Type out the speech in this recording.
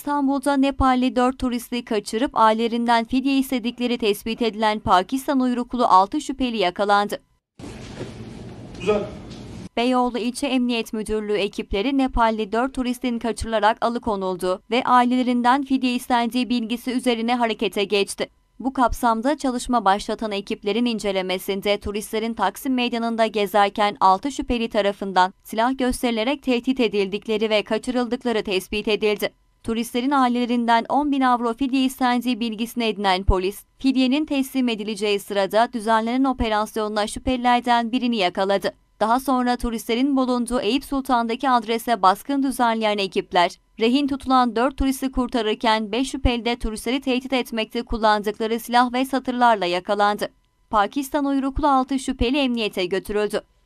İstanbul'da Nepalli 4 turisti kaçırıp ailelerinden fidye istedikleri tespit edilen Pakistan uyruklu 6 şüpheli yakalandı. Uzak. Beyoğlu İlçe Emniyet Müdürlüğü ekipleri Nepalli 4 turistin kaçırılarak alıkonuldu ve ailelerinden fidye istendiği bilgisi üzerine harekete geçti. Bu kapsamda çalışma başlatan ekiplerin incelemesinde turistlerin Taksim Meydanı'nda gezerken 6 şüpheli tarafından silah gösterilerek tehdit edildikleri ve kaçırıldıkları tespit edildi turistlerin ailelerinden 10 bin avro fidye istendiği bilgisine edinen polis, fidyenin teslim edileceği sırada düzenlenen operasyonla şüphelilerden birini yakaladı. Daha sonra turistlerin bulunduğu Eyüp Sultan'daki adrese baskın düzenleyen ekipler, rehin tutulan 4 turisti kurtarırken 5 şüpheli de turistleri tehdit etmekte kullandıkları silah ve satırlarla yakalandı. Pakistan uyruklu 6 şüpheli emniyete götürüldü.